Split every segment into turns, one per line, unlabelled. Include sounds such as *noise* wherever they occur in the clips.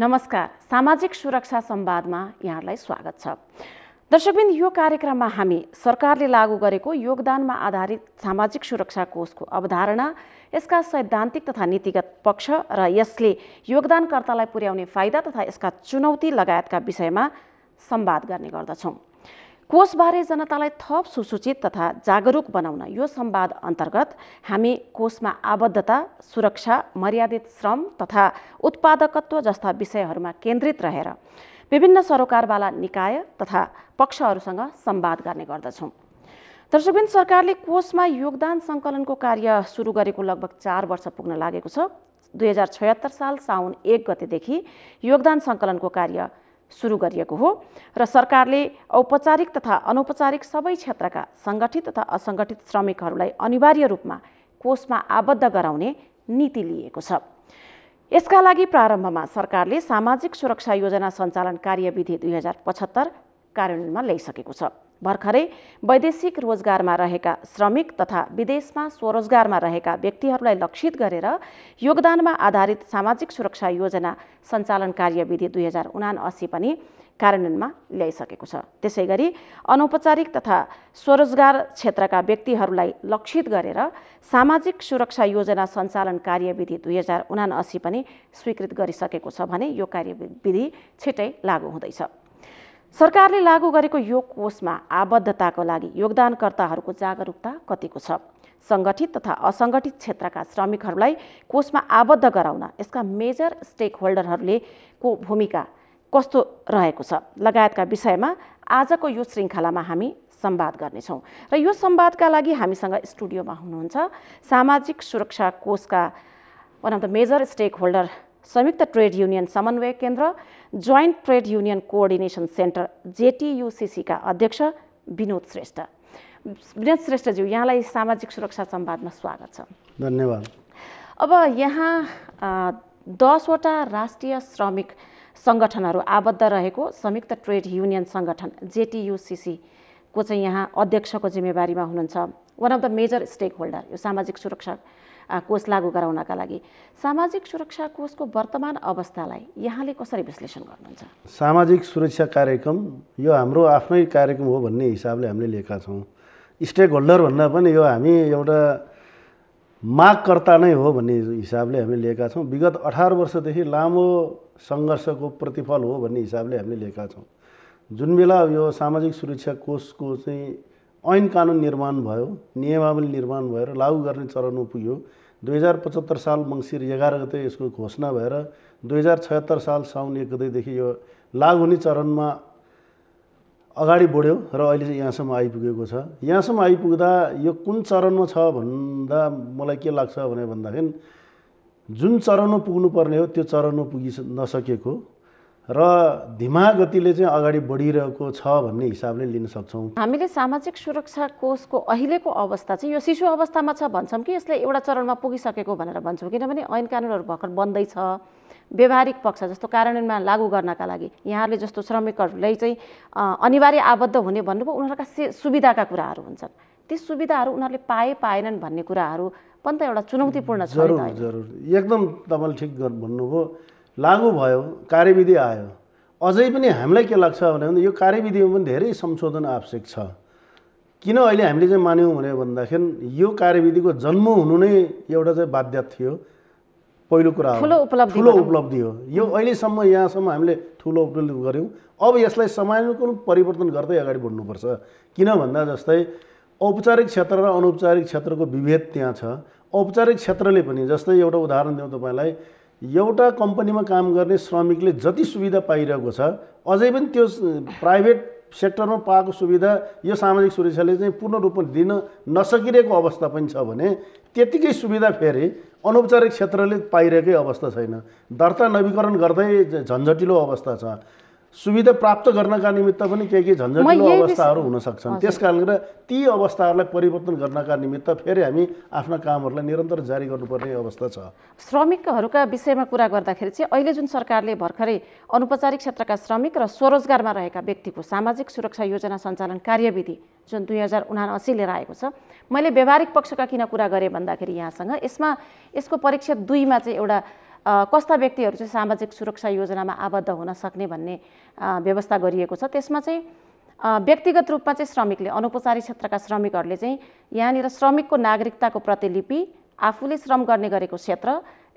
नमस्कार सामाजिक सुरक्षा संवादमा यहाँलाई स्वागत छ दर्शकबिन यो कार्यक्रममा हामी सरकारले लागू गरेको योगदानमा आधारित सामाजिक सुरक्षा कोषको अवधारणा यसका सैद्धान्तिक तथा नीतिगत पक्ष र यसले योगदानकर्तालाई पुर्याउने फाइदा तथा यसका चुनौती लगायतका विषयमा संवाद गर्ने गर्दछौँ कोषबारे जनतालाई थप सुसूचित तथा जागरुक बनाउन यो सम्वाद अन्तर्गत हामी कोषमा आबद्धता सुरक्षा मर्यादित श्रम तथा उत्पादकत्व जस्ता विषयहरूमा केन्द्रित रहेर विभिन्न सरोकारवाला निकाय तथा पक्षहरूसँग सम्वाद गर्ने गर्दछौँ दर्शकबिन सरकारले कोषमा योगदान सङ्कलनको कार्य सुरु गरेको लगभग चार वर्ष पुग्न लागेको छ दुई हजार छयत्तर साल साउन एक गतेदेखि योगदान सङ्कलनको कार्य सुरु गरिएको हो र सरकारले औपचारिक तथा अनौपचारिक सबै क्षेत्रका सङ्गठित तथा असङ्गठित श्रमिकहरूलाई अनिवार्य रूपमा कोषमा आबद्ध गराउने नीति लिएको छ यसका लागि प्रारम्भमा सरकारले सामाजिक सुरक्षा योजना सञ्चालन कार्यविधि दुई हजार पचहत्तर कार्यान्वयनमा ल्याइसकेको छ भर्खरै वैदेशिक रोजगारमा रहेका श्रमिक तथा विदेशमा स्वरोजगारमा रहेका व्यक्तिहरूलाई लक्षित गरेर योगदानमा आधारित सामाजिक सुरक्षा योजना सञ्चालन कार्यविधि दुई हजार उना पनि कार्यान्वयनमा ल्याइसकेको छ त्यसै गरी अनौपचारिक तथा स्वरोजगार क्षेत्रका व्यक्तिहरूलाई लक्षित गरेर सामाजिक सुरक्षा योजना सञ्चालन कार्यविधि दुई हजार उना पनि स्वीकृत गरिसकेको छ भने यो कार्यविधि छिटै लागू हुँदैछ सरकारले लागू गरेको यो कोषमा आबद्धताको लागि योगदानकर्ताहरूको जागरुकता कतिको छ सङ्गठित तथा असङ्गठित क्षेत्रका श्रमिकहरूलाई कोषमा आबद्ध गराउन यसका मेजर स्टेक होल्डरहरूले को भूमिका कस्तो रहेको छ लगायतका विषयमा आजको यो श्रृङ्खलामा हामी सम्वाद गर्नेछौँ र यो सम्वादका लागि हामीसँग स्टुडियोमा हुनुहुन्छ सामाजिक सुरक्षा कोषका one of the major stakeholder संयुक्त ट्रेड युनियन समन्वय केन्द्र joint trade union coordination centre जेटियुसिसीका अध्यक्ष विनोद श्रेष्ठ विनोद श्रेष्ठज्यू यहाँलाई सामाजिक सुरक्षा सम्वादमा स्वागत छ धन्यवाद अब यहाँ दसवटा राष्ट्रिय श्रमिक सङ्गठनहरू आबद्ध रहेको संयुक्त ट्रेड युनियन सङ्गठन जेटियुसिसीको चाहिँ यहाँ अध्यक्षको जिम्मेवारीमा हुनुहुन्छ one of the major stakeholder यो सामाजिक सुरक्षा कोष लागू गराउनका लागि सामाजिक सुरक्षा कोषको वर्तमान अवस्थालाई यहाँले कसरी विश्लेषण गर्नुहुन्छ
सामाजिक सुरक्षा कार्यक्रम यो हाम्रो आफ्नै कार्यक्रम हो भन्ने हिसाबले हामीले लिएका छौँ स्टेक होल्डर भन्दा पनि यो हामी एउटा मागकर्ता नै हो भन्ने हिसाबले हामीले लिएका छौँ विगत अठार वर्षदेखि लामो सङ्घर्षको प्रतिफल हो भन्ने हिसाबले हामीले लिएका छौँ जुन बेला यो सामाजिक सुरक्षा कोषको चाहिँ ऐन कानुन निर्माण भयो नियमावली निर्माण भयो र लागू गर्ने चरणमा पुग्यो दुई हजार पचहत्तर साल मङ्सिर एघार गते यसको घोषणा भएर दुई हजार छयत्तर साल साउन एक गतेदेखि यो लागु हुने चरणमा अगाडि बढ्यो र अहिले चाहिँ यहाँसम्म आइपुगेको छ यहाँसम्म आइपुग्दा यो कुन चरणमा छ भन्दा मलाई के लाग्छ भने भन्दाखेरि जुन चरणमा पुग्नुपर्ने हो त्यो चरणमा पुगि नसकेको र धिमा गतिले चाहिँ अगाडि बढिरहेको छ भन्ने हिसाबले लिन सक्छौँ
हामीले सामाजिक सुरक्षा कोषको अहिलेको अवस्था चाहिँ यो शिशु अवस्थामा छ भन्छौँ कि यसले एउटा चरणमा पुगिसकेको भनेर भन्छौँ किनभने ऐन कानुनहरू भर्खर बन्दैछ व्यवहारिक पक्ष जस्तो कार्यान्वयनमा लागू गर्नका लागि यहाँहरूले जस्तो श्रमिकहरूलाई चाहिँ अनिवार्य आबद्ध हुने भन्नुभयो उनीहरूका सुविधाका कुराहरू हुन्छन् ती सुविधाहरू उनीहरूले पाए पाएनन् भन्ने कुराहरू पनि त एउटा चुनौतीपूर्ण छ जरुर
जरुर एकदम तपाईँले ठिक भन्नुभयो लागू भयो कार्यविधि आयो अझै पनि हामीलाई के लाग्छ भने यो कार्यविधिमा पनि धेरै संशोधन आवश्यक छ किन अहिले हामीले चाहिँ मान्यौँ भने भन्दाखेरि यो कार्यविधिको जन्म हुनु नै एउटा चाहिँ बाध्य थियो पहिलो कुरा हो ठुलो उपलब्धि ठुलो उपलब्धि हो यो अहिलेसम्म यहाँसम्म हामीले ठुलो उपलब्धि गऱ्यौँ अब यसलाई समानुकूल परिवर्तन गर्दै अगाडि बढ्नुपर्छ किन भन्दा जस्तै औपचारिक क्षेत्र र अनौपचारिक क्षेत्रको विभेद त्यहाँ छ औपचारिक क्षेत्रले पनि जस्तै एउटा उदाहरण दिउँ तपाईँलाई एउटा कम्पनीमा काम गर्ने श्रमिकले जति सुविधा पाइरहेको छ अझै पनि त्यो प्राइभेट सेक्टरमा पाएको सुविधा यो सामाजिक सुरक्षाले चाहिँ पूर्ण रूपमा दिन नसकिरहेको अवस्था पनि छ भने त्यतिकै सुविधा फेरि अनौपचारिक क्षेत्रले पाइरहेकै अवस्था छैन दर्ता नवीकरण गर्दै झन्झटिलो अवस्था छ सुविधा प्राप्त गर्नका निमित्त पनि के के झन्झटिलो अवस्थाहरू हुन सक्छन् त्यस कारणले गर्दा ती अवस्थाहरूलाई परिवर्तन गर्नका निमित्त फेरि हामी आफ्ना कामहरूलाई निरन्तर जारी गर्नुपर्ने अवस्था छ
श्रमिकहरूका विषयमा कुरा गर्दाखेरि चाहिँ अहिले जुन सरकारले भर्खरै अनौपचारिक क्षेत्रका श्रमिक र स्वरोजगारमा रहेका व्यक्तिको सामाजिक सुरक्षा योजना सञ्चालन कार्यविधि जुन दुई हजार उनासी लिएर आएको छ मैले व्यावहारिक पक्षका किन कुरा गरेँ भन्दाखेरि यहाँसँग यसमा यसको परीक्षा दुईमा चाहिँ एउटा कस्ता व्यक्तिहरू चाहिँ सामाजिक सुरक्षा योजनामा आबद्ध हुन सक्ने भन्ने व्यवस्था गरिएको छ त्यसमा चाहिँ व्यक्तिगत रूपमा चाहिँ श्रमिकले अनौपचारिक क्षेत्रका श्रमिकहरूले चाहिँ यहाँनिर श्रमिकको नागरिकताको प्रतिलिपि आफूले श्रम गर्ने गरेको क्षेत्र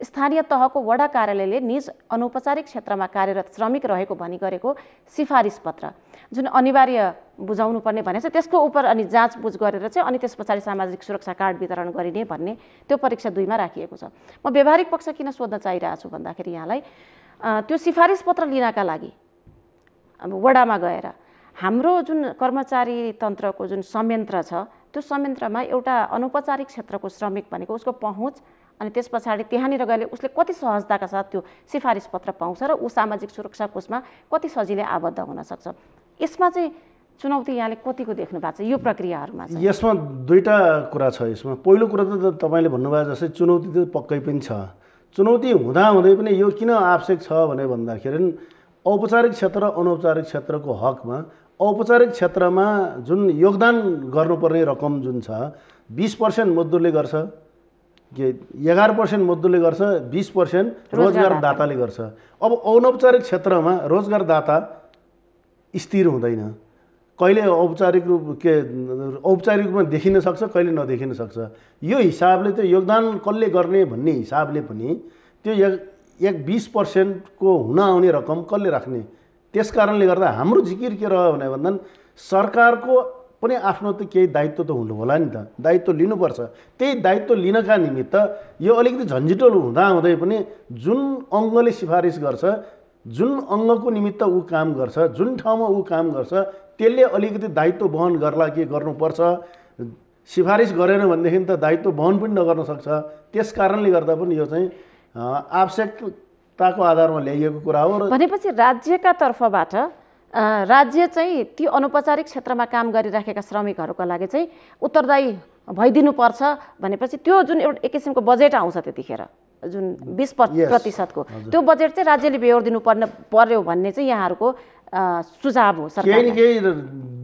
स्थानीय तहको वडा कार्यालयले निज अनौपचारिक क्षेत्रमा कार्यरत श्रमिक रहेको भनी गरेको सिफारिस पत्र जुन अनिवार्य बुझाउनुपर्ने भने चाहिँ त्यसको उप अनि जाँचबुझ गरेर चाहिँ अनि त्यस पछाडि सामाजिक सुरक्षा कार्ड वितरण गरिने भन्ने त्यो परीक्षा दुईमा राखिएको छ म व्यावहारिक पक्ष किन सोध्न चाहिरहेको छु भन्दाखेरि यहाँलाई त्यो सिफारिस पत्र लिनका लागि वडामा गएर हाम्रो जुन कर्मचारी तन्त्रको जुन संयन्त्र छ त्यो संयन्त्रमा एउटा अनौपचारिक क्षेत्रको श्रमिक भनेको उसको पहुँच अनि त्यस पछाडि त्यहाँनिर गएर उसले कति सहजताका साथ त्यो सिफारिस पत्र पाउँछ र ऊ सामाजिक सुरक्षा कोषमा कति सजिलै आबद्ध हुनसक्छ यसमा चाहिँ चुनौती यहाँले कतिको देख्नु भएको छ यो प्रक्रियाहरूमा यसमा
दुईवटा कुरा छ यसमा पहिलो कुरा त तपाईँले भन्नुभयो जस्तै चुनौती त पक्कै पनि छ चुनौती हुँदाहुँदै पनि यो किन आवश्यक छ भने भन्दाखेरि औपचारिक क्षेत्र अनौपचारिक क्षेत्रको हकमा औपचारिक क्षेत्रमा जुन योगदान गर्नुपर्ने रकम जुन छ बिस पर्सेन्ट मजदुरले गर्छ एघार पर्सेन्ट मजदुरले गर्छ बिस पर्सेन्ट रोजगारदाताले गर्छ अब अनौपचारिक क्षेत्रमा रोजगारदाता स्थिर हुँदैन कहिले औपचारिक रूप के औपचारिक रूपमा देखिन सक्छ कहिले नदेखिन सक्छ यो हिसाबले त्यो योगदान कसले गर्ने भन्ने हिसाबले पनि त्यो एक एक बिस पर्सेन्टको हुन आउने रकम कसले राख्ने त्यस कारणले गर्दा हाम्रो जिकिर के रह्यो भने भन्दा सरकारको पनि आफ्नो त केही दायित्व त हुनु होला नि त दायित्व लिनुपर्छ त्यही दायित्व लिनका निमित्त यो अलिकति झन्झिटोल हुँदाहुँदै पनि जुन अङ्गले सिफारिस गर्छ जुन अङ्गको निमित्त ऊ काम गर्छ जुन ठाउँमा ऊ काम गर्छ त्यसले अलिकति दायित्व वहन गर्ला के गर्नुपर्छ सिफारिस गरेन भनेदेखि त दायित्व वहन पनि नगर्न सक्छ त्यस कारणले गर्दा पनि यो चाहिँ आवश्यकताको आधारमा ल्याइएको कुरा हो
भनेपछि राज्यका तर्फबाट राज्य चाहिँ ती अनौपचारिक क्षेत्रमा काम गरिराखेका श्रमिकहरूको लागि चाहिँ उत्तरदायी भइदिनुपर्छ भनेपछि त्यो जुन एउटा एक किसिमको बजेट आउँछ त्यतिखेर जुन बिस प्रतिशतको त्यो बजेट चाहिँ राज्यले बेहोर्दिनु पर्ने पर्यो भन्ने चाहिँ यहाँहरूको सुझाव हो केही न केही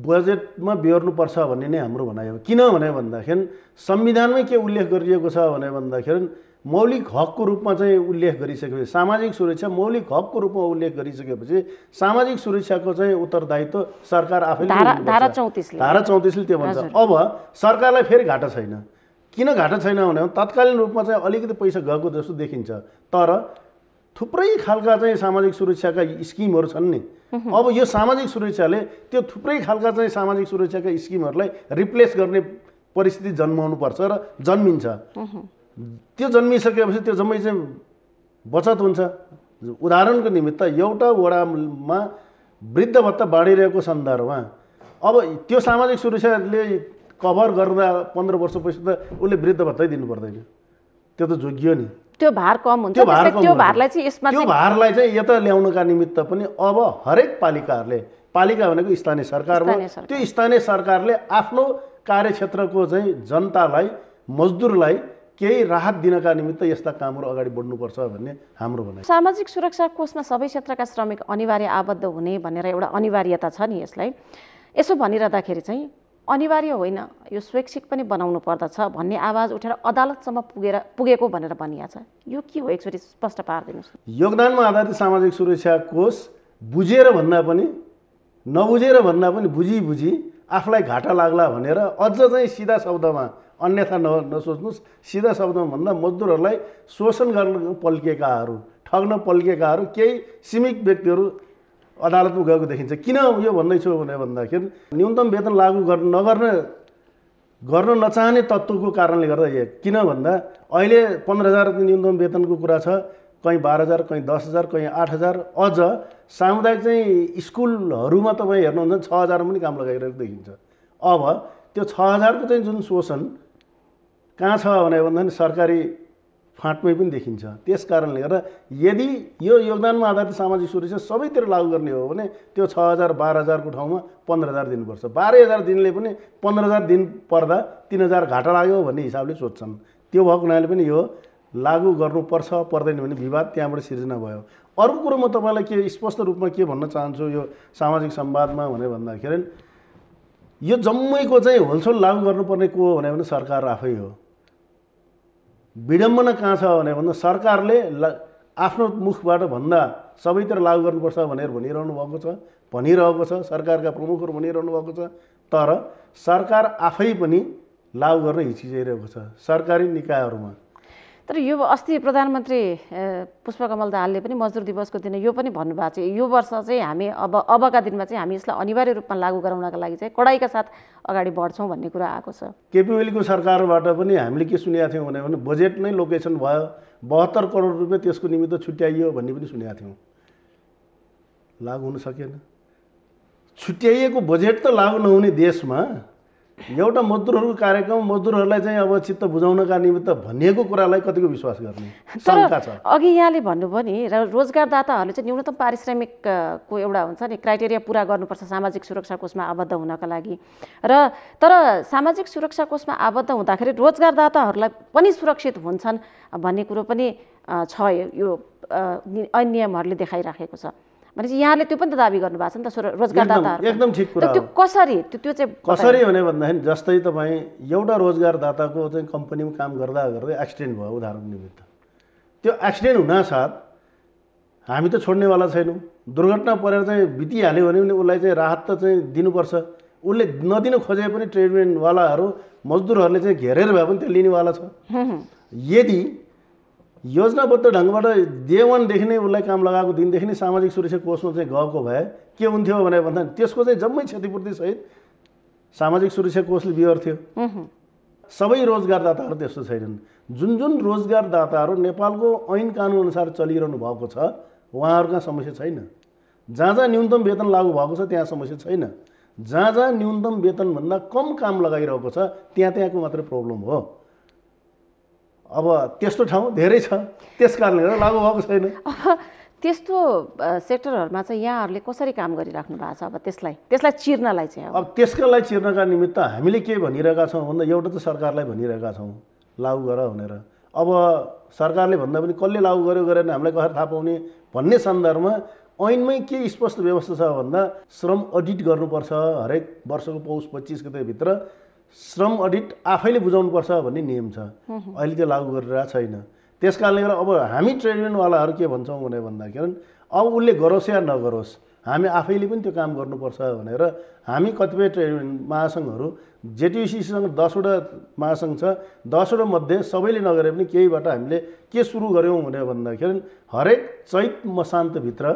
बजेटमा बेहोर्नुपर्छ भन्ने नै हाम्रो भनाइ हो किन भने भन्दाखेरि संविधानमै के उल्लेख गरिएको छ भने भन्दाखेरि मौलिक हकको रूपमा चाहिँ उल्लेख गरिसकेपछि सामाजिक सुरक्षा मौलिक हकको रूपमा उल्लेख गरिसकेपछि सामाजिक सुरक्षाको चाहिँ उत्तरदायित्व सरकार आफैले धारा
चौतिसले धारा चौतिसले
त्यो भन्छ अब सरकारलाई फेरि घाटा छैन किन घाटा छैन भने तत्कालीन रूपमा चाहिँ अलिकति पैसा गएको जस्तो देखिन्छ तर थुप्रै खालका चाहिँ सामाजिक सुरक्षाका स्किमहरू छन् नि अब यो सामाजिक सुरक्षाले त्यो थुप्रै खालका चाहिँ सामाजिक सुरक्षाका स्किमहरूलाई रिप्लेस गर्ने परिस्थिति जन्माउनुपर्छ र जन्मिन्छ त्यो जन्मिसकेपछि त्यो जम्मै चाहिँ बचत हुन्छ उदाहरणको निमित्त एउटा वडामा वृद्ध भत्ता बाँडिरहेको सन्दर्भमा अब त्यो सामाजिक सुरक्षाले कभर गर्दा पन्ध्र वर्षपछि त उसले वृद्ध भत्तै दिनु पर्दैन त्यो त जोगियो नि
त्यो भार कम हुन्छ त्यो भारलाई चाहिँ यसमा त्यो भारलाई
चाहिँ यता ल्याउनका निमित्त पनि अब हरेक पालिकाहरूले पालिका भनेको स्थानीय सरकार हो त्यो स्थानीय सरकारले आफ्नो कार्यक्षेत्रको चाहिँ जनतालाई मजदुरलाई केही राहत दिनका निमित्त यस्ता कामहरू अगाडि बढ्नुपर्छ भन्ने हाम्रो भनाइ
सामाजिक सुरक्षा कोषमा सबै क्षेत्रका श्रमिक अनिवार्य आबद्ध हुने भनेर एउटा अनिवार्यता छ नि यसलाई यसो भनिरहँदाखेरि चाहिँ अनिवार्य होइन यो स्वैच्छिक पनि बनाउनु पर्दछ भन्ने आवाज उठेर अदालतसम्म पुगेर पुगेको भनेर भनिया छ यो के हो एकचोटि स्पष्ट पारिदिनुहोस्
योगदानमा आधारित सामाजिक सुरक्षा कोष बुझेर भन्दा पनि नबुझेर भन्दा पनि बुझी बुझी आफूलाई घाटा लाग्ला भनेर अझ चाहिँ सिधा शब्दमा अन्यथा न नसोच्नुहोस् सिधा शब्दमा भन्दा मजदुरहरूलाई शोषण गर्न पल्किएकाहरू ठग्न पल्किएकाहरू केही सीमित व्यक्तिहरू अदालतमा गएको देखिन्छ किन यो भन्दैछु भने भन्दाखेरि न्यूनतम वेतन लागू गर्न नगर्ने गर्न नचाहने तत्त्वको कारणले गर्दा एक किन भन्दा अहिले पन्ध्र हजार न्यूनतम वेतनको कुरा छ कहीँ बाह्र हजार कहीँ दस हजार कहीँ आठ हजार अझ सामुदायिक चाहिँ स्कुलहरूमा तपाईँ हेर्नुहुन्छ छ हजारमा पनि काम लगाइरहेको देखिन्छ अब त्यो छ हजारको चाहिँ जुन शोषण कहाँ छ भने भन्दा सरकारी फाँटमै पनि देखिन्छ त्यस कारणले गर्दा यदि यो योगदानमा आधारित सामाजिक सुरक्षा सबैतिर लागू गर्ने हो भने त्यो छ हजार बाह्र हजारको ठाउँमा पन्ध्र हजार दिनुपर्छ बाह्र हजार दिनले पनि पन्ध्र हजार दिन पर्दा तिन हजार घाटा लाग्यो भन्ने हिसाबले सोध्छन् त्यो भएको हुनाले पनि यो लागू गर्नुपर्छ पर्दैन भने विवाद त्यहाँबाट सिर्जना भयो अर्को कुरो म तपाईँलाई के स्पष्ट रूपमा के भन्न चाहन्छु यो सामाजिक सम्वादमा भने भन्दाखेरि यो जम्मैको चाहिँ होलसोल लागू गर्नुपर्ने को हो भने सरकार आफै हो विडम्बना कहाँ छ भने भन्दा सरकारले आफ्नो मुखबाट भन्दा सबैतिर लागू गर्नुपर्छ भनेर भनिरहनु भएको छ भनिरहेको छ सरकारका प्रमुखहरू भनिरहनु भएको छ तर सरकार आफै पनि लागु गर्न हिचकिचाइरहेको छ सरकारी निकायहरूमा
तर यो अस्ति प्रधानमन्त्री पुष्पकमल दाहालले पनि मजदुर दिवसको दिन यो पनि भन्नुभएको छ यो वर्ष चाहिँ हामी अब अबका दिनमा चाहिँ हामी यसलाई अनिवार्य रूपमा लागू गराउनका लागि चाहिँ कडाइका साथ अगाडि बढ्छौँ भन्ने कुरा आएको छ
केपी ओलीको सरकारबाट पनि हामीले के सुनेका थियौँ भने बजेट नै लोकेसन भयो बहत्तर करोड रुपियाँ त्यसको निमित्त छुट्याइयो भन्ने पनि सुनेका थियौँ लागु हुन सकेन छुट्याइएको बजेट त लागु नहुने देशमा एउटा मजदुरहरूको कार्यक्रम मजदुरहरूलाई चाहिँ अब चित्त बुझाउनका निमित्त भनिएको कुरालाई कतिको विश्वास गर्ने शङ्का छ
अघि यहाँले भन्नुभयो नि र रोजगारदाताहरूले चाहिँ न्यूनतम पारिश्रमिकको एउटा हुन्छ नि क्राइटेरिया पुरा गर्नुपर्छ सामाजिक सुरक्षा कोषमा आबद्ध हुनका लागि र तर सामाजिक सुरक्षा कोषमा आबद्ध हुँदाखेरि रोजगारदाताहरूलाई पनि सुरक्षित हुन्छन् भन्ने कुरो पनि छ यो ऐन नियमहरूले देखाइराखेको छ भनेपछि यहाँले त्यो पनि त दाबी गर्नुभएको छ नि त रोजगारदाताहरू
एकदम ठिक कुरा त्यो
कसरी त्यो चाहिँ कसरी भने
भन्दाखेरि जस्तै तपाईँ एउटा रोजगारदाताको चाहिँ कम्पनीमा काम गर्दा गर्दै एक्सिडेन्ट भयो उदाहरण निमित्त त्यो एक्सिडेन्ट हुनासाथ हामी त छोड्नेवाला छैनौँ दुर्घटना परेर चाहिँ बितिहाल्यो भने पनि उसलाई चाहिँ राहत त चाहिँ दिनुपर्छ उसले नदिन खोजे पनि ट्रेडमेन्टवालाहरू मजदुरहरूले चाहिँ घेरेर भए पनि त्यो लिनेवाला छ यदि योजनाबद्ध ढङ्गबाट वानदेखि नै उसलाई काम लगाएको दिनदेखि नै सामाजिक सुरक्षा कोषमा चाहिँ गएको भए के हुन्थ्यो भनेर भन्दा त्यसको चाहिँ जम्मै क्षतिपूर्ति सहित सामाजिक सुरक्षा कोषले बिहोर्थ्यो सबै रोजगारदाताहरू त्यस्तो छैनन् जुन जुन रोजगारदाताहरू नेपालको ऐन कानुन अनुसार चलिरहनु भएको छ उहाँहरूका समस्या छैन जहाँ जहाँ न्यूनतम वेतन लागू भएको छ त्यहाँ समस्या छैन जहाँ जहाँ न्यूनतम वेतनभन्दा कम काम लगाइरहेको छ त्यहाँ त्यहाँको मात्रै प्रब्लम हो अब त्यस्तो ठाउँ धेरै छ त्यस कारणले गर्दा लागु भएको छैन
त्यस्तो सेक्टरहरूमा चाहिँ यहाँहरूले कसरी काम गरिराख्नु भएको छ अब त्यसलाई त्यसलाई चिर्नलाई चाहिँ अब
त्यसकालाई चिर्नका निमित्त हामीले के भनिरहेका छौँ भन्दा एउटा त सरकारलाई भनिरहेका छौँ लागु गर भनेर अब सरकारले भन्दा पनि कसले लागु गर्यो गरेन हामीलाई कसरी थाहा पाउने भन्ने सन्दर्भमा ऐनमै के स्पष्ट व्यवस्था छ भन्दा श्रम अडिट गर्नुपर्छ हरेक वर्षको पौष पच्चिस गतेभित्र श्रम अडिट आफैले बुझाउनुपर्छ भन्ने नियम छ अहिले त्यो लागू गरिरहेको छैन त्यस कारणले गर्दा अब हामी ट्रेड युनियनवालाहरू के भन्छौँ भने भन्दाखेरि अब उसले गरोस् या नगरोस् हामी आफैले पनि त्यो काम गर्नुपर्छ भनेर हामी कतिपय ट्रेड युनियन महासङ्घहरू जेटियुसीसँग दसवटा महासङ्घ छ दसवटा मध्ये सबैले नगरे पनि केहीबाट हामीले के सुरु गऱ्यौँ भने भन्दाखेरि हरेक चैत मसान्तभित्र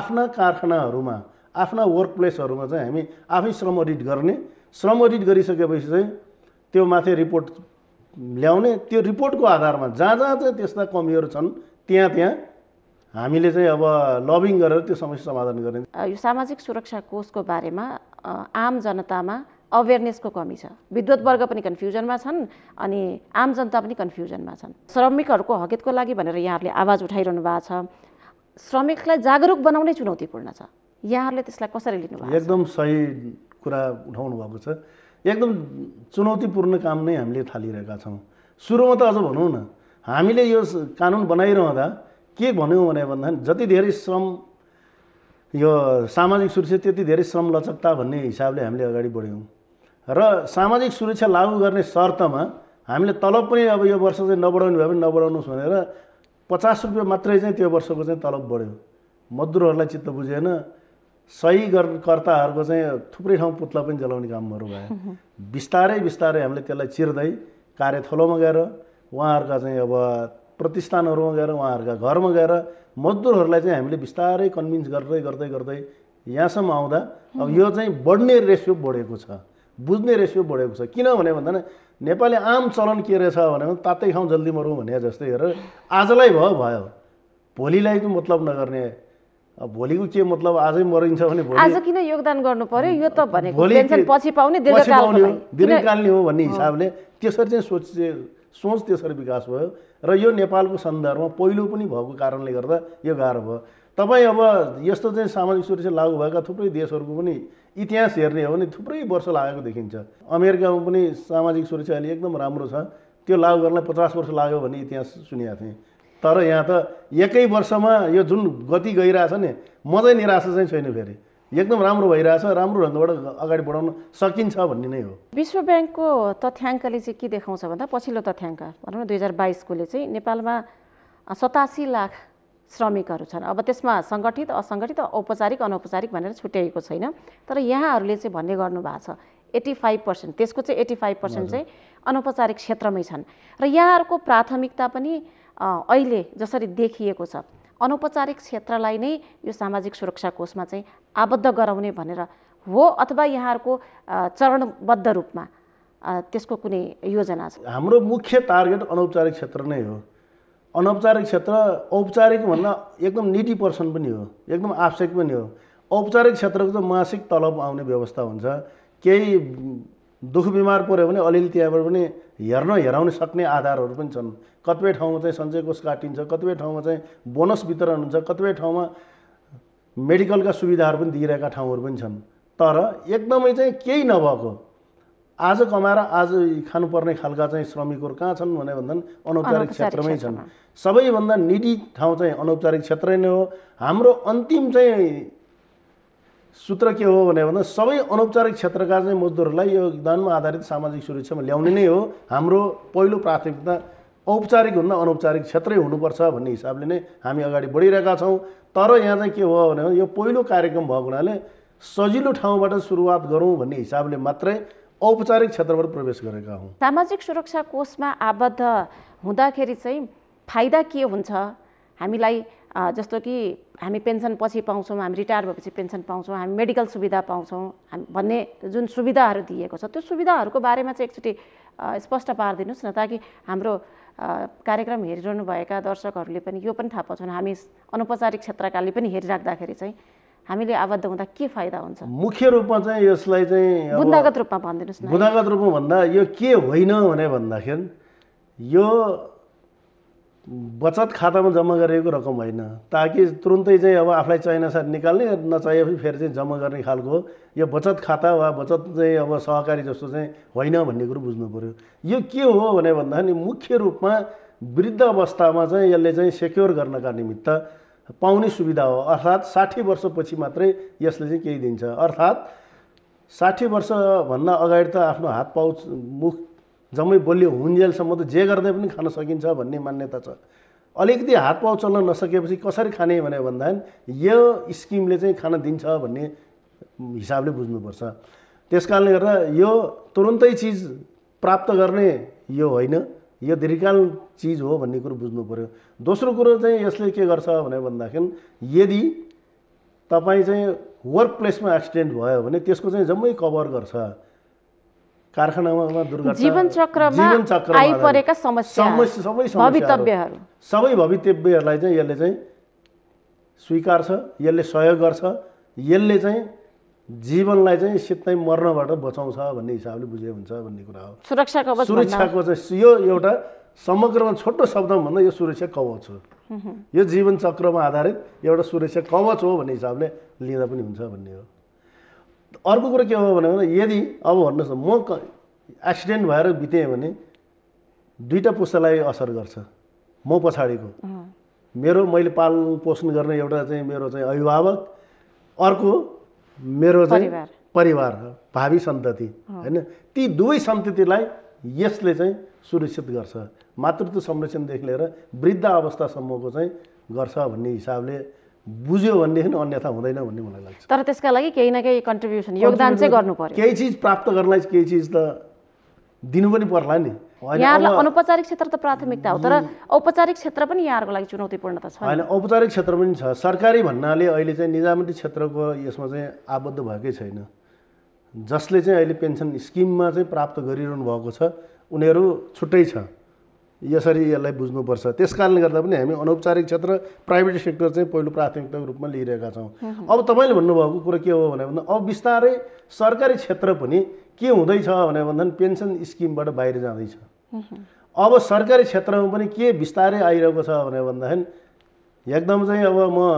आफ्ना कारखानाहरूमा आफ्ना वर्क प्लेसहरूमा चाहिँ हामी आफै श्रम अडिट गर्ने श्रम अडिट गरिसकेपछि चाहिँ त्यो माथि रिपोर्ट ल्याउने त्यो रिपोर्टको आधारमा जहाँ जहाँ चाहिँ त्यस्ता कमीहरू छन् त्यहाँ त्यहाँ हामीले चाहिँ अब लबिङ गरेर त्यो समस्या समाधान गर्ने
यो सामाजिक सुरक्षा कोषको बारेमा आम जनतामा अवेरनेसको कमी छ विद्वत वर्ग पनि कन्फ्युजनमा छन् अनि आम जनता पनि कन्फ्युजनमा छन् श्रमिकहरूको हकितको लागि भनेर यहाँहरूले आवाज उठाइरहनु भएको छ श्रमिकलाई जागरुक बनाउने चुनौतीपूर्ण छ यहाँहरूले त्यसलाई कसरी लिनु
एकदम सही कुरा उठाउनु भएको छ एकदम चुनौतीपूर्ण काम नै हामीले थालिरहेका छौँ सुरुमा त अझ भनौँ न हामीले यो कानुन बनाइरहँदा के भन्यौँ भने भन्दा जति धेरै श्रम यो सामाजिक सुरक्षा त्यति धेरै श्रम लचकता भन्ने हिसाबले हामीले अगाडि बढ्यौँ र सामाजिक सुरक्षा लागू गर्ने शर्तमा हामीले तलब पनि अब यो वर्ष चाहिँ नबढाउनु भए पनि नबढाउनुहोस् भनेर पचास रुपियाँ मात्रै चाहिँ त्यो वर्षको चाहिँ तलब बढ्यो मजदुरहरूलाई चित्त बुझेन सही कर्ताहरूको चाहिँ थुप्रै ठाउँ पुत्ला पनि जलाउने कामहरू भयो *laughs* बिस्तारै बिस्तारै हामीले त्यसलाई चिर्दै कार्यथलोमा गएर उहाँहरूका चाहिँ अब प्रतिष्ठानहरूमा गएर उहाँहरूका घरमा गएर मजदुरहरूलाई चाहिँ हामीले बिस्तारै कन्भिन्स गर्दै गर्दै गर्दै यहाँसम्म आउँदा अब यो चाहिँ बढ्ने रेसियो बढेको छ बुझ्ने रेसियो बढेको छ किनभने भन्दा नेपाली आम चलन के रहेछ भने तातै खाउँ जल्दी मरौँ भने जस्तै हेरेर आजलाई भयो भयो भोलिलाई त मतलब नगर्ने भोलिको के मतलब आजै मरिन्छ भने आज
किन योगदान गर्नु पर्यो यो त भनेको पछि पाउने दीर्घकालीन हो भन्ने हिसाबले
त्यसरी चाहिँ सोच सोच त्यसरी विकास भयो र यो नेपालको सन्दर्भमा पहिलो पनि भएको कारणले गर्दा यो गाह्रो भयो तपाईँ अब यस्तो चाहिँ सामाजिक सुरक्षा लागू भएका थुप्रै देशहरूको पनि इतिहास हेर्ने हो भने थुप्रै वर्ष लागेको देखिन्छ अमेरिकामा पनि सामाजिक सुरक्षा अहिले एकदम राम्रो छ त्यो लागु गर्नलाई पचास वर्ष लाग्यो भन्ने इतिहास सुनिएको थिएँ तर यहाँ त एकै वर्षमा यो जुन गति गइरहेछ नि म चाहिँ निराशा चाहिँ छैन फेरि एकदम राम्रो भइरहेछ राम्रो ढङ्गबाट अगाडि बढाउन सकिन्छ भन्ने नै हो
विश्व ब्याङ्कको तथ्याङ्कले चाहिँ के देखाउँछ भन्दा पछिल्लो तथ्याङ्क भनौँ न दुई हजार बाइसकोले चाहिँ नेपालमा सतासी लाख श्रमिकहरू छन् अब त्यसमा सङ्गठित असङ्गठित औपचारिक अनौपचारिक भनेर छुट्याइएको छैन तर यहाँहरूले चाहिँ भन्ने गर्नुभएको छ एट्टी फाइभ पर्सेन्ट त्यसको चाहिँ एट्टी फाइभ पर्सेन्ट चाहिँ अनौपचारिक क्षेत्रमै छन् र यहाँहरूको प्राथमिकता पनि अहिले जसरी देखिएको छ अनौपचारिक क्षेत्रलाई नै यो सामाजिक सुरक्षा कोषमा चाहिँ आबद्ध गराउने भनेर हो अथवा यहाँहरूको चरणबद्ध रूपमा त्यसको कुनै योजना छ
हाम्रो मुख्य टार्गेट अनौपचारिक क्षेत्र नै हो अनौपचारिक क्षेत्र औपचारिक भन्दा एकदम निटी पर्सन पनि हो एकदम आवश्यक पनि हो औपचारिक क्षेत्रको चाहिँ मासिक तलब आउने व्यवस्था हुन्छ केही दुःख बिमार पऱ्यो भने अलिअलि त्यहाँबाट पनि हेर्न हेराउन सक्ने आधारहरू पनि छन् कतिपय ठाउँमा चाहिँ सञ्चय कोष काटिन्छ कतिपय ठाउँमा चाहिँ बोनस वितरण हुन्छ कतिपय ठाउँमा मेडिकलका सुविधाहरू पनि दिइरहेका ठाउँहरू पनि छन् तर एकदमै चाहिँ केही नभएको आज कमाएर आज खानुपर्ने खालका चाहिँ श्रमिकहरू कहाँ छन् भने भन्दा अनौपचारिक क्षेत्रमै छन् सबैभन्दा निडी ठाउँ चाहिँ अनौपचारिक क्षेत्र नै हो हाम्रो अन्तिम चाहिँ सूत्र के हो भने भन्दा सबै अनौपचारिक क्षेत्रका चाहिँ मजदुरहरूलाई योगदानमा आधारित सामाजिक सुरक्षामा ल्याउने नै हो हाम्रो पहिलो प्राथमिकता औपचारिक औपचारिकभन्दा अनौपचारिक क्षेत्रै हुनुपर्छ भन्ने हिसाबले नै हामी अगाडि बढिरहेका छौँ तर यहाँ चाहिँ के हो भने यो पहिलो कार्यक्रम भएको हुनाले सजिलो ठाउँबाट सुरुवात गरौँ भन्ने हिसाबले मात्रै औपचारिक क्षेत्रबाट प्रवेश गरेका हौँ
सामाजिक सुरक्षा कोषमा आबद्ध हुँदाखेरि चाहिँ फाइदा के हुन्छ हामीलाई जस्तो कि हामी पेन्सन पछि पाउँछौँ हामी रिटायर भएपछि पेन्सन पाउँछौँ हामी मेडिकल सुविधा पाउँछौँ हामी भन्ने जुन सुविधाहरू दिएको छ त्यो सुविधाहरूको बारेमा चाहिँ एकचोटि स्पष्ट पारिदिनुहोस् न ताकि हाम्रो कार्यक्रम हेरिरहनुभएका दर्शकहरूले पनि यो पनि थाहा पाउँछन् हामी अनौपचारिक क्षेत्रकाले पनि हेरिराख्दाखेरि चाहिँ हामीले आबद्ध हुँदा के फाइदा हुन्छ
मुख्य रूपमा चाहिँ यसलाई चाहिँ बुन्दागत
रूपमा भनिदिनुहोस् न
बुदागत रूपमा भन्दा यो के होइन भने भन्दाखेरि यो बचत खातामा जम्मा गरिएको रकम होइन ताकि तुरुन्तै चाहिँ अब आफूलाई चाहिनेसाथ निकाल्ने नचाहिएपछि फेरि चाहिँ जम्मा गर्ने खालको यो बचत खाता वा बचत चाहिँ अब सहकारी जस्तो चाहिँ होइन भन्ने कुरो बुझ्नु पऱ्यो यो के हो भने भन्दाखेरि मुख्य रूपमा वृद्ध अवस्थामा चाहिँ यसले चाहिँ सेक्योर गर्नका निमित्त पाउने सुविधा हो अर्थात् साठी वर्षपछि मात्रै यसले चाहिँ केही दिन्छ अर्थात् साठी वर्षभन्दा अगाडि त आफ्नो हात पाउ मुख जम्मै बोलियो हुन्जेलसम्म त जे गर्दै पनि खान सकिन्छ भन्ने मान्यता छ अलिकति हात पाउ चल्न नसकेपछि कसरी खाने भने भन्दा यो स्किमले चाहिँ खान दिन्छ भन्ने हिसाबले बुझ्नुपर्छ त्यस कारणले गर्दा यो तुरुन्तै चिज प्राप्त गर्ने यो होइन यो दीर्घकाल चिज हो भन्ने कुरो बुझ्नु पऱ्यो दोस्रो कुरो चाहिँ यसले के गर्छ भने भन्दाखेरि यदि तपाईँ चाहिँ वर्क प्लेसमा एक्सिडेन्ट भयो भने त्यसको चाहिँ जम्मै कभर गर्छ कारखानामा दुर्घटना जीवन चक्रमा आइपरेका सबै भवितव्यहरू सबै भवितव्यहरूलाई चाहिँ यसले चाहिँ स्वीकार छ यसले सहयोग गर्छ यसले चाहिँ जीवनलाई चाहिँ सितै मर्नबाट बचाउँछ भन्ने हिसाबले बुझे हुन्छ भन्ने कुरा हो
सुरक्षाको सुरक्षाको
चाहिँ यो एउटा समग्रमा छोटो शब्द भन्दा यो सुरक्षा कवच हो यो जीवन चक्रमा आधारित एउटा सुरक्षा कवच हो भन्ने हिसाबले लिँदा पनि हुन्छ भन्ने हो अर्को कुरो के हो भने यदि अब भन्नुहोस् म क एक्सिडेन्ट भएर बितेँ भने दुईवटा पुस्तालाई असर गर्छ म पछाडिको मेरो मैले पाल पोषण गर्ने एउटा चाहिँ मेरो चाहिँ अभिभावक अर्को मेरो चाहिँ परिवार भावी सन्तति होइन ती दुवै सन्ततिलाई यसले चाहिँ सुरक्षित गर्छ मातृत्व संरक्षणदेखि लिएर वृद्ध अवस्थासम्मको चाहिँ गर्छ भन्ने हिसाबले बुझ्यो भनेदेखि अन्यथा हुँदैन भन्ने मलाई लाग्छ
तर त्यसका लागि केही न केही कन्ट्रिब्युसन योगदान चाहिँ गर्नु पर्यो केही
चिज प्राप्त गर्नलाई केही चिज त दिनु पनि पर्ला नि यहाँहरूलाई
अनौपचारिक क्षेत्र त प्राथमिकता हो तर औपचारिक क्षेत्र पनि यहाँहरूको लागि चुनौतीपूर्ण त छ होइन
औपचारिक क्षेत्र पनि छ सरकारी भन्नाले अहिले चाहिँ निजामती क्षेत्रको यसमा चाहिँ आबद्ध भएकै छैन जसले चाहिँ अहिले पेन्सन स्किममा चाहिँ प्राप्त गरिरहनु भएको छ उनीहरू छुट्टै छ यसरी यसलाई बुझ्नुपर्छ त्यस कारणले गर्दा पनि हामी अनौपचारिक क्षेत्र प्राइभेट सेक्टर चाहिँ पहिलो प्राथमिकताको रूपमा लिइरहेका छौँ अब तपाईँले भन्नुभएको कुरो के हो भने भन्दा अब बिस्तारै सरकारी क्षेत्र पनि के हुँदैछ भने भन्दा पेन्सन स्किमबाट बाहिर जाँदैछ अब सरकारी क्षेत्रमा पनि के बिस्तारै आइरहेको छ भने भन्दाखेरि एकदम चाहिँ अब म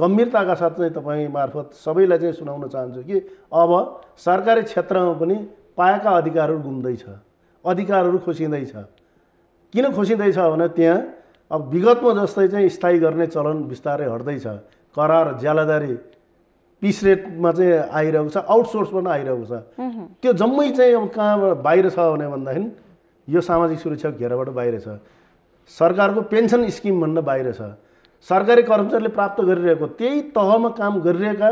गम्भीरताका साथ चाहिँ तपाईँ मार्फत सबैलाई चाहिँ सुनाउन चाहन्छु कि अब सरकारी क्षेत्रमा पनि पाएका अधिकारहरू गुम्दैछ अधिकारहरू खोसिँदैछ किन खोसिँदैछ भने त्यहाँ अब विगतमा जस्तै चाहिँ स्थायी गर्ने चलन बिस्तारै हट्दैछ करार ज्यालादारी पिस रेटमा चाहिँ आइरहेको छ आउटसोर्सबाट आइरहेको छ त्यो जम्मै चाहिँ अब कहाँबाट बाहिर छ भने भन्दाखेरि यो सामाजिक सुरक्षा घेराबाट बाहिर छ सरकारको पेन्सन स्किम भन्न बाहिर छ सरकारी कर्मचारीले प्राप्त गरिरहेको त्यही तहमा काम गरिरहेका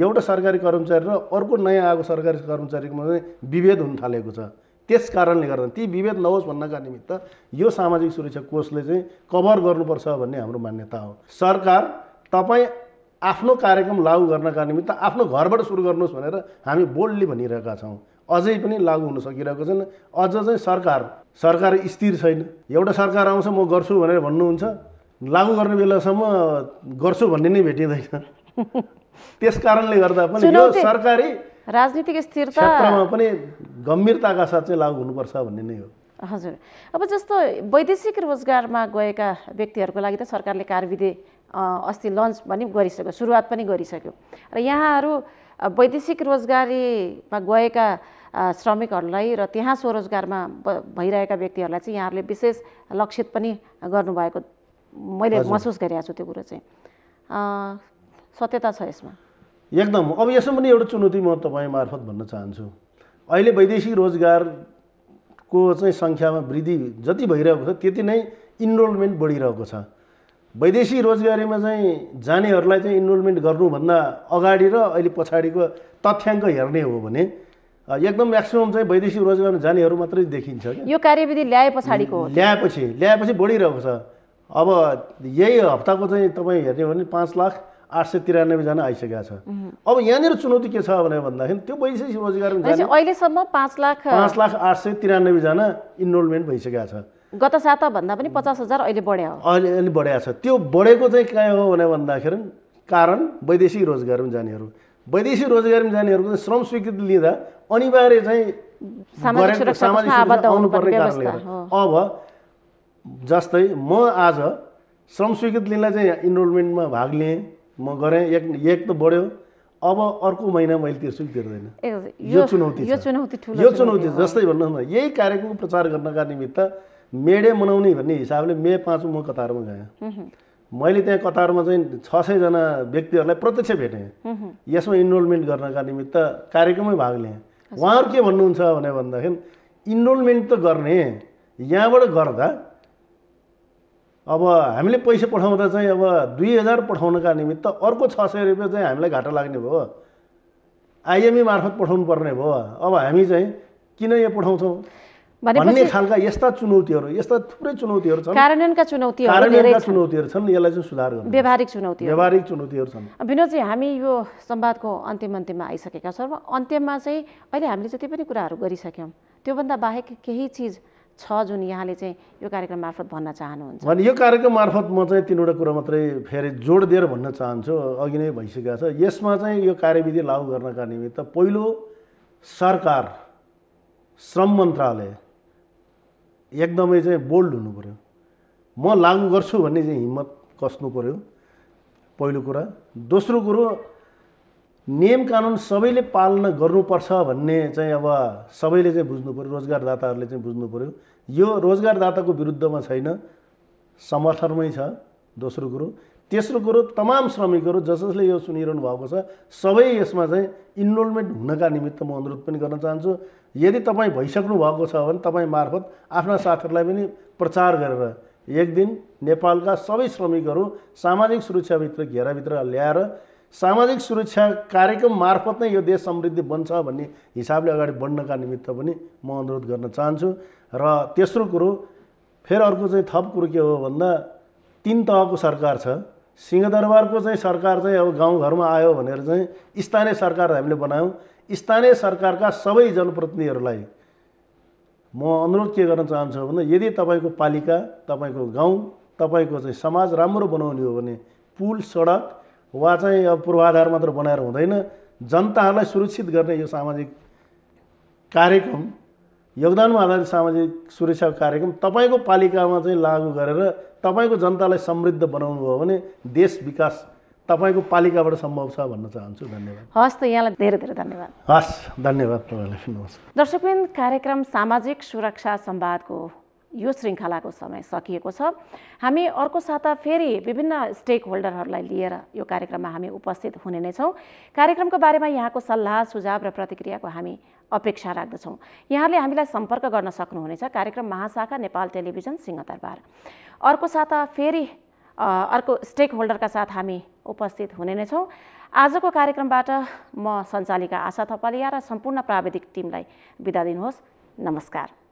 एउटा सरकारी कर्मचारी र अर्को नयाँ आएको सरकारी कर्मचारीकोमा चाहिँ विभेद हुन थालेको छ त्यस कारणले गर्दा ती विभेद नहोस् भन्नका निमित्त यो सामाजिक सुरक्षा कोषले चाहिँ कभर गर्नुपर्छ भन्ने हाम्रो मान्यता हो सरकार तपाईँ आफ्नो कार्यक्रम लागू गर्नका निमित्त आफ्नो घरबाट सुरु गर्नुहोस् भनेर हामी बोल्डली भनिरहेका छौँ अझै पनि लागू हुन सकिरहेको छैन अझ चाहिँ सरकार सरकार स्थिर छैन एउटा सरकार आउँछ म गर्छु भनेर भन्नुहुन्छ लागु गर्ने बेलासम्म गर्छु भन्ने नै भेटिँदैन *laughs* त्यस कारणले गर्दा पनि यो सरकारी
राजनीतिक स्थिरता क्षेत्रमा पनि
गम्भीरताका साथ चाहिँ लागु हुनुपर्छ भन्ने नै हो
हजुर अब जस्तो वैदेशिक रोजगारमा गएका व्यक्तिहरूको लागि त सरकारले कारविधि अस्ति लन्च पनि गरिसक्यो सुरुवात पनि गरिसक्यो र यहाँहरू वैदेशिक रोजगारीमा गएका श्रमिकहरूलाई र त्यहाँ स्वरोजगारमा भइरहेका व्यक्तिहरूलाई चाहिँ यहाँहरूले विशेष लक्षित पनि गर्नुभएको मैले महसुस गरिरहेको छु त्यो कुरो चाहिँ सत्यता छ यसमा
एकदम अब यसमा पनि एउटा चुनौती म तपाईँ मार्फत भन्न चाहन्छु अहिले वैदेशिक रोजगारको चाहिँ सङ्ख्यामा वृद्धि जति भइरहेको छ त्यति नै इनरोलमेन्ट बढिरहेको छ वैदेशिक रोजगारीमा चाहिँ जानेहरूलाई चाहिँ इनरोलमेन्ट गर्नुभन्दा अगाडि र अहिले पछाडिको तथ्याङ्क हेर्ने हो भने एकदम म्याक्सिमम् चाहिँ वैदेशिक रोजगारमा जानेहरू मात्रै देखिन्छ
यो कार्यविधि ल्याए पछाडिको ल्याएपछि
ल्याएपछि बढिरहेको छ अब यही हप्ताको चाहिँ तपाईँ हेर्ने हो भने पाँच लाख आठ सय तिरानब्बेजना आइसकेको छ अब यहाँनिर चुनौती के छ भने भन्दाखेरि त्यो वैशेषिक रोजगार
अहिलेसम्म पाँच लाख पाँच लाख
आठ सय तिरानब्बेजना इन्रोलमेन्ट भइसकेको छ
गत साता भन्दा पनि पचास हजार अहिले बढ्या हो
अहिले अलि बढ्या छ त्यो बढेको चाहिँ कहाँ हो भने भन्दाखेरि कारण वैदेशिक रोजगारमा जानेहरू वैदेशिक रोजगारमा जानेहरूको श्रम स्वीकृति लिँदा अनिवार्य चाहिँ
सामाजिक सुरक्षा आउनुपर्ने कारणले
अब जस्तै म आज श्रम स्वीकृति लिनलाई चाहिँ इनरोलमेन्टमा भाग लिएँ म गरेँ एक एक त बढ्यो अब अर्को महिना मैले तिर्छु तिर्दैन
यो चुनौती यो चुनौती यो चुनौती जस्तै
भन्नुहोस् न यही कार्यक्रमको प्रचार गर्नका निमित्त मेडे मनाउने भन्ने हिसाबले मे पाँचौँ म कतारमा
गएँ
मैले त्यहाँ कतारमा चाहिँ छ सयजना व्यक्तिहरूलाई प्रत्यक्ष भेटेँ यसमा इन्रोलमेन्ट गर्नका निमित्त कार्यक्रममै भाग लिएँ उहाँहरू के भन्नुहुन्छ भने भन्दाखेरि इन्रोलमेन्ट त गर्ने यहाँबाट गर्दा अब हामीले पैसा पठाउँदा चाहिँ अब दुई हजार पठाउनका निमित्त अर्को छ सय रुपियाँ चाहिँ हामीलाई घाटा लाग्ने भयो आइएमई मार्फत पठाउनु पर्ने भयो अब हामी चाहिँ किन यो पठाउँछौँ
भन्ने खालका
यस्ता चुनौतीहरू यस्ता थुप्रै चुनौतीहरू छन्
कार्यान्वयनका चुनौतीहरू
चुनौतीहरू छन् यसलाई चाहिँ सुधार गर्नु व्यवहारिक
चुनौती व्यवहारिक
चुनौतीहरू छन्
विनोदजी हामी यो संवादको अन्तिम अन्त्यमा आइसकेका छौँ अन्त्यमा चाहिँ अहिले हामीले जति पनि कुराहरू गरिसक्यौँ त्योभन्दा बाहेक केही चिज छ जुन यहाँले चाहिँ यो कार्यक्रम मार्फत भन्न चाहनुहुन्छ
अनि यो कार्यक्रम मार्फत म चाहिँ तिनवटा कुरा मात्रै फेरि जोड दिएर भन्न चाहन्छु अघि नै भइसकेको छ यसमा चाहिँ यो कार्यविधि लागू गर्नका निमित्त पहिलो सरकार श्रम मन्त्रालय एकदमै चाहिँ बोल्ड हुनु पऱ्यो म लागू गर्छु भन्ने चाहिँ हिम्मत कस्नु पऱ्यो पहिलो कुरा दोस्रो कुरो नियम कानुन सबैले पालना गर्नुपर्छ भन्ने चाहिँ अब सबैले चाहिँ बुझ्नु पऱ्यो रोजगारदाताहरूले चाहिँ बुझ्नु पऱ्यो यो रोजगारदाताको विरुद्धमा छैन समर्थनमै छ दोस्रो कुरो तेस्रो कुरो तमाम श्रमिकहरू जस जसले यो सुनिरहनु भएको छ सबै यसमा चाहिँ इन्रोलमेन्ट हुनका निमित्त म अनुरोध पनि गर्न चाहन्छु यदि तपाईँ भइसक्नु भएको छ भने तपाईँ मार्फत आफ्ना साथीहरूलाई पनि प्रचार गरेर एक दिन नेपालका सबै श्रमिकहरू सामाजिक सुरक्षाभित्र घेराभित्र ल्याएर सामाजिक सुरक्षा कार्यक्रम मार्फत नै यो देश समृद्धि बन्छ भन्ने हिसाबले अगाडि बढ्नका निमित्त पनि म अनुरोध गर्न चाहन्छु र तेस्रो कुरो फेरि अर्को चाहिँ थप कुरो के हो भन्दा तिन तहको सरकार छ सिंहदरबारको चाहिँ सरकार चाहिँ अब गाउँघरमा आयो भनेर चाहिँ स्थानीय सरकार हामीले बनायौँ स्थानीय सरकारका सबै जनप्रतिनिधिहरूलाई म अनुरोध के गर्न चाहन्छु भन्दा यदि तपाईँको पालिका तपाईँको गाउँ तपाईँको चाहिँ समाज राम्रो बनाउने हो भने पुल सडक वा चाहिँ अब पूर्वाधार मात्र बनाएर हुँदैन जनताहरूलाई सुरक्षित गर्ने यो सामाजिक कार्यक्रम योगदानमा आधारित सामाजिक सुरक्षा कार्यक्रम तपाईँको पालिकामा चाहिँ लागू गरेर तपाईँको जनतालाई समृद्ध बनाउनु भयो भने देश विकास तपाईँको पालिकाबाट सम्भव छ भन्न चाहन्छु धन्यवाद
हस् त यहाँलाई धेरै धेरै धन्यवाद
हस् धन्यवाद तपाईँलाई
दर्शकबिन कार्यक्रम सामाजिक सुरक्षा सम्वादको यो श्रृङ्खलाको समय सकिएको छ हामी अर्को साता फेरि विभिन्न स्टेक होल्डरहरूलाई लिएर यो कार्यक्रममा हामी उपस्थित हुने नै छौँ कार्यक्रमको बारेमा यहाँको सल्लाह सुझाव र प्रतिक्रियाको हामी अपेक्षा राख्दछौँ यहाँले हामीलाई सम्पर्क गर्न सक्नुहुनेछ कार्यक्रम महाशाखा नेपाल टेलिभिजन सिंहदरबार अर्को साता फेरि अर्को स्टेक होल्डरका साथ हामी उपस्थित हुने नै छौँ आजको कार्यक्रमबाट म सञ्चालिका आशा थपलिया र सम्पूर्ण प्राविधिक टिमलाई बिदा दिनुहोस् नमस्कार